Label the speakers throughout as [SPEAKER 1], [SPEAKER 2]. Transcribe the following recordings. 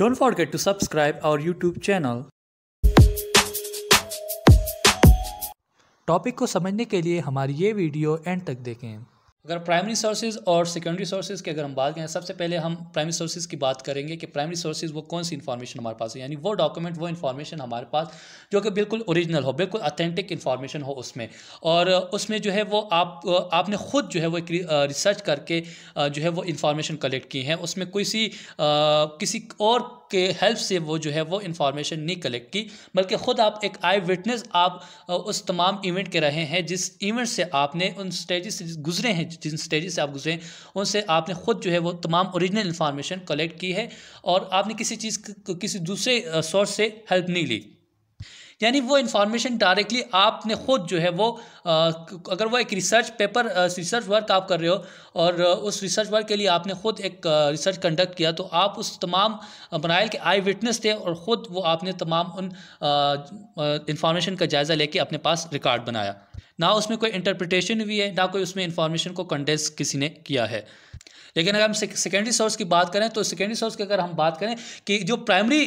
[SPEAKER 1] Don't forget to subscribe our YouTube channel topic को समझने के लिए हमारी ये वीडियो एंड तक देखें अगर प्राइमरी सोर्सेज और सेकेंडरी सोर्सेज की अगर हम बात करें सबसे पहले हम प्राइमरी सोर्सेज की बात करेंगे कि प्राइमरी सोर्सेज वो कौन सी इन्फॉर्मेशन हमारे पास है यानी वो डॉक्यूमेंट वो इन्फॉर्मेशन हमारे पास जो कि बिल्कुल ओरिजिनल हो बिल्कुल अथेंटिक इन्फॉर्मेशन हो उसमें और उसमें जो है वो आप आपने खुद जो है वो एक रिसर्च करके जो है वो इन्फॉर्मेशन कलेक्ट की है उसमें कोई सी किसी और के हेल्प से वो जो है वो इन्फॉर्मेशन नहीं कलेक्ट की बल्कि ख़ुद आप एक आई विटनेस आप उस तमाम इवेंट के रहे हैं जिस इवेंट से आपने उन स्टेज से गुजरे हैं जिन स्टेज से आप गुजरे हैं उनसे आपने ख़ुद जो है वो तमाम औरिजिनल इन्फॉर्मेशन कलेक्ट की है और आपने किसी चीज़ किसी दूसरे सोर्स से हेल्प नहीं ली यानी वो इन्फॉर्मेशन डायरेक्टली आपने खुद जो है वो अगर वो एक रिसर्च पेपर रिसर्च वर्क आप कर रहे हो और उस रिसर्च वर्क के लिए आपने खुद एक रिसर्च कंडक्ट किया तो आप उस तमाम बनायल के आई विटनेस थे और ख़ुद वो आपने तमाम उन इंफॉर्मेशन का जायज़ा लेके अपने पास रिकॉर्ड बनाया ना उसमें कोई इंटरप्रिटेशन हुई है ना कोई उसमें इंफॉर्मेशन को कंडेंस किसी ने किया है लेकिन अगर हम सेकेंडरी सोर्स की बात करें तो सेकेंडरी सोर्स की अगर हम बात करें कि जो प्राइमरी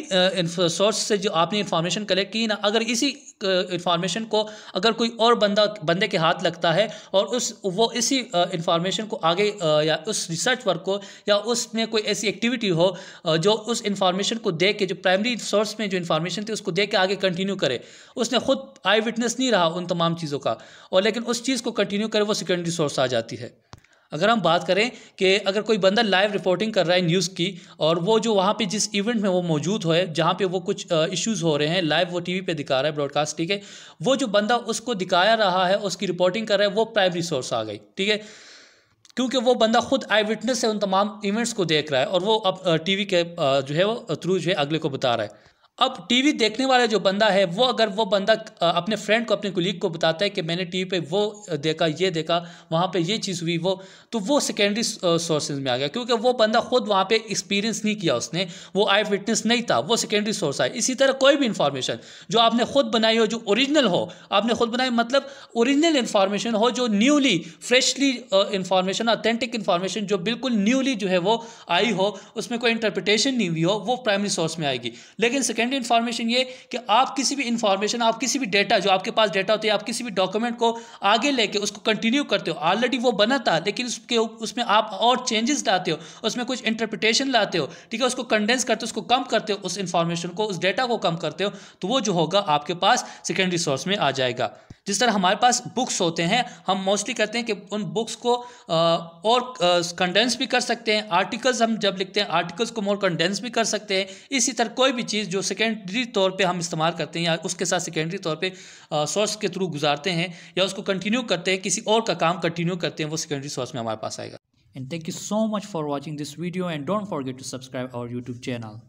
[SPEAKER 1] सोर्स से जो आपने इन्फॉर्मेशन कलेक्ट की ना अगर इसी इन्फॉर्मेशन को अगर कोई और बंदा बंदे के हाथ लगता है और उस वो इसी इन्फॉर्मेशन को आगे या उस रिसर्च वर्क को या उसमें कोई ऐसी एक्टिविटी हो जो उस इन्फॉर्मेशन को दे के जो प्राइमरी सोर्स में जो इन्फॉर्मेशन थी उसको दे के आगे कंटिन्यू करे उसने खुद आई विटनेस नहीं रहा उन तमाम चीज़ों का और लेकिन उस चीज़ को कंटिन्यू करे वो सेकेंडरी सोर्स आ जाती है अगर हम बात करें कि अगर कोई बंदा लाइव रिपोर्टिंग कर रहा है न्यूज़ की और वो जो वहाँ पे जिस इवेंट में वो मौजूद हो जहाँ पे वो कुछ इश्यूज़ हो रहे हैं लाइव वो टीवी पे दिखा रहा है ब्रॉडकास्ट ठीक है वो जो बंदा उसको दिखाया रहा है उसकी रिपोर्टिंग कर रहा है वो प्राइमरी सोर्स आ गई ठीक है क्योंकि वो बंदा खुद आई विटनेस है उन तमाम इवेंट्स को देख रहा है और वो अब टी के जो है वो थ्रू जो है अगले को बता रहा है अब टीवी देखने वाला जो बंदा है वो अगर वो बंदा अपने फ्रेंड को अपने कुलीग को बताता है कि मैंने टीवी पे वो देखा ये देखा वहाँ पे ये चीज़ हुई वो तो वो सेकेंडरी सोर्सेज में आ गया क्योंकि वो बंदा खुद वहाँ पे एक्सपीरियंस नहीं किया उसने वो आई विटनेस नहीं था वो सेकेंडरी सोर्स आया इसी तरह कोई भी इंफॉर्मेशन जो आपने खुद बनाई हो जो ओरिजिनल हो आपने खुद बनाई मतलब ओरिजिनल इन्फॉर्मेशन हो जो newly freshly information authentic information जो बिल्कुल न्यूली जो है वो आई हो उसमें कोई इंटरप्रिटेशन नहीं हुई हो वो प्राइमरी सोर्स में आएगी लेकिन सेकेंड इंपॉर्टेंट इन्फॉर्मेशन ये कि आप किसी भी इन्फॉर्मेशन आप किसी भी डेटा जो आपके पास डेटा होता है आप किसी भी डॉक्यूमेंट को आगे लेके उसको कंटिन्यू करते हो ऑलरेडी वो बना था लेकिन उसके उसमें आप और चेंजेस लाते हो उसमें कुछ इंटरप्रिटेशन लाते हो ठीक है उसको कंडेंस करते हो उसको कम करते हो उस इन्फॉर्मेशन को उस डेटा को कम करते हो तो वो जो होगा आपके पास सेकेंडरी सोर्स में आ जाएगा जिस तरह हमारे पास बुक्स होते हैं हम मोस्टली कहते हैं कि उन बुक्स को आ, और कंडेंस भी कर सकते हैं आर्टिकल्स हम जब लिखते हैं आर्टिकल्स को मोर कंडेंस भी कर सकते हैं इसी तरह कोई भी चीज़ जो सेकेंडरी तौर पे हम इस्तेमाल करते हैं या उसके साथ सेकेंडरी तौर पे सोर्स के थ्रू गुजारते हैं या उसको कंटिन्यू करते हैं किसी और का काम कंटिन्यू करते हैं वो सेकेंडरी सोर्स में हमारे पास आएगा and thank you so much for watching this video and don't forget to subscribe our YouTube channel